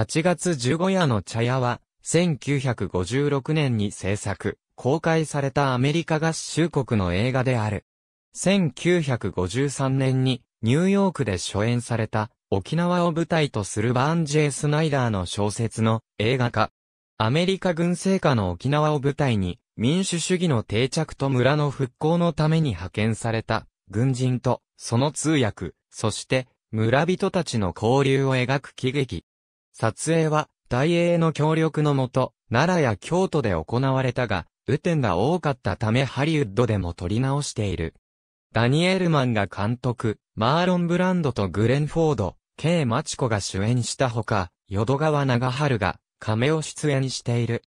8月15夜の茶屋は、1956年に制作、公開されたアメリカ合衆国の映画である。1953年に、ニューヨークで初演された、沖縄を舞台とするバーン・ジェイ・スナイダーの小説の映画化。アメリカ軍政下の沖縄を舞台に、民主主義の定着と村の復興のために派遣された、軍人と、その通訳、そして、村人たちの交流を描く喜劇。撮影は、大英の協力のもと、奈良や京都で行われたが、雨天が多かったためハリウッドでも撮り直している。ダニエルマンが監督、マーロン・ブランドとグレン・フォード、ケイ・マチコが主演したほか、淀川長春が、亀を出演している。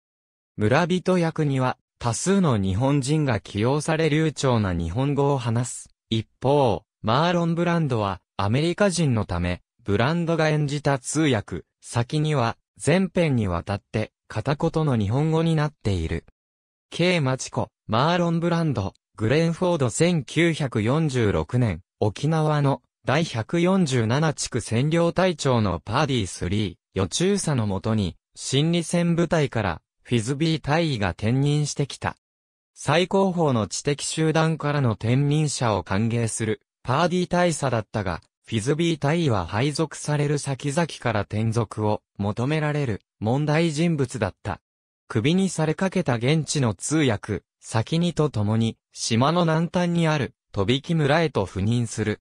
村人役には、多数の日本人が起用され流暢な日本語を話す。一方、マーロン・ブランドは、アメリカ人のため、ブランドが演じた通訳、先には、全編にわたって、片言の日本語になっている。K マチコ、マーロンブランド、グレンフォード1946年、沖縄の第147地区占領隊長のパーディー3、予中佐のもとに、心理戦部隊からフィズビー大尉が転任してきた。最高峰の知的集団からの転任者を歓迎する、パーディー大佐だったが、フィズビー隊は配属される先々から転属を求められる問題人物だった。首にされかけた現地の通訳、先にと共に、島の南端にある、飛び木村へと赴任する。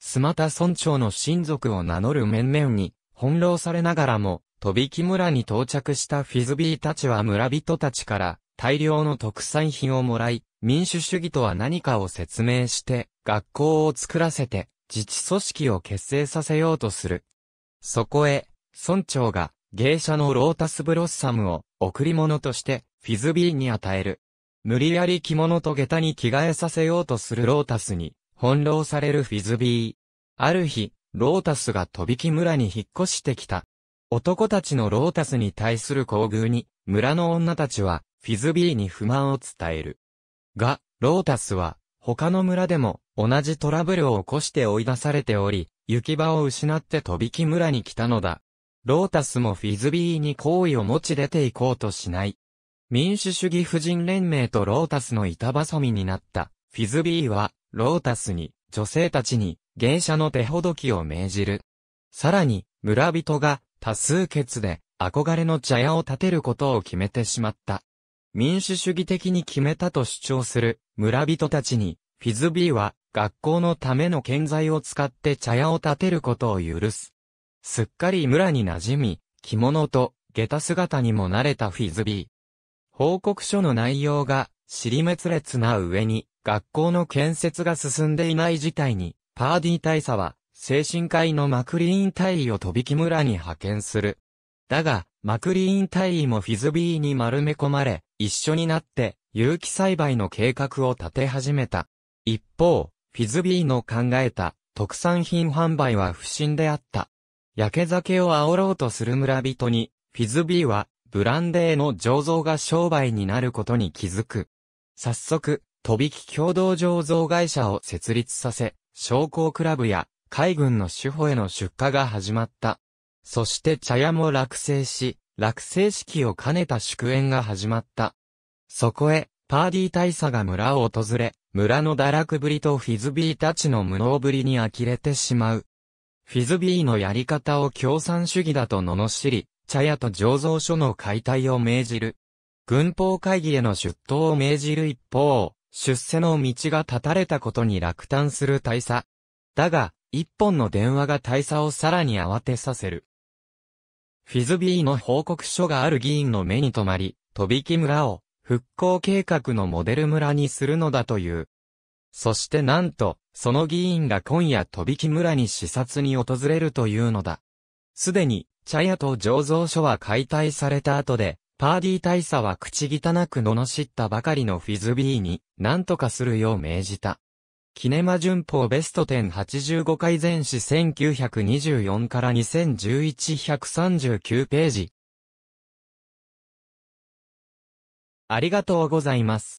スマタ村長の親族を名乗る面々に、翻弄されながらも、飛び木村に到着したフィズビーたちは村人たちから、大量の特産品をもらい、民主主義とは何かを説明して、学校を作らせて、自治組織を結成させようとする。そこへ、村長が芸者のロータスブロッサムを贈り物としてフィズビーに与える。無理やり着物と下駄に着替えさせようとするロータスに翻弄されるフィズビー。ある日、ロータスが飛び木村に引っ越してきた。男たちのロータスに対する厚遇に、村の女たちは、フィズビーに不満を伝える。が、ロータスは、他の村でも、同じトラブルを起こして追い出されており、行き場を失って飛び木村に来たのだ。ロータスもフィズビーに好意を持ち出ていこうとしない。民主主義婦人連盟とロータスの板挟みになった、フィズビーは、ロータスに、女性たちに、芸者の手ほどきを命じる。さらに、村人が、多数決で、憧れの茶屋を建てることを決めてしまった。民主主義的に決めたと主張する、村人たちに、フィズビーは、学校のための建材を使って茶屋を建てることを許す。すっかり村に馴染み、着物と下駄姿にも慣れたフィズビー。報告書の内容が尻滅裂な上に、学校の建設が進んでいない事態に、パーディー大佐は、精神科医のマクリーン大尉を飛び木村に派遣する。だが、マクリーン大尉もフィズビーに丸め込まれ、一緒になって、有機栽培の計画を立て始めた。一方、フィズビーの考えた特産品販売は不審であった。焼け酒を煽ろうとする村人に、フィズビーはブランデーの醸造が商売になることに気づく。早速、飛び木共同醸造会社を設立させ、商工クラブや海軍の主婦への出荷が始まった。そして茶屋も落成し、落成式を兼ねた祝宴が始まった。そこへ、パーディー大佐が村を訪れ、村の堕落ぶりとフィズビーたちの無能ぶりに呆れてしまう。フィズビーのやり方を共産主義だと罵り、茶屋と醸造所の解体を命じる。軍法会議への出頭を命じる一方、出世の道が断たれたことに落胆する大佐。だが、一本の電話が大佐をさらに慌てさせる。フィズビーの報告書がある議員の目に留まり、飛び木村を復興計画のモデル村にするのだという。そしてなんと、その議員が今夜飛び木村に視察に訪れるというのだ。すでに、茶屋と醸造所は解体された後で、パーディー大佐は口汚く罵ったばかりのフィズビーに、何とかするよう命じた。キネマ旬報ベスト10 85回前史1924から2011139ページ。ありがとうございます。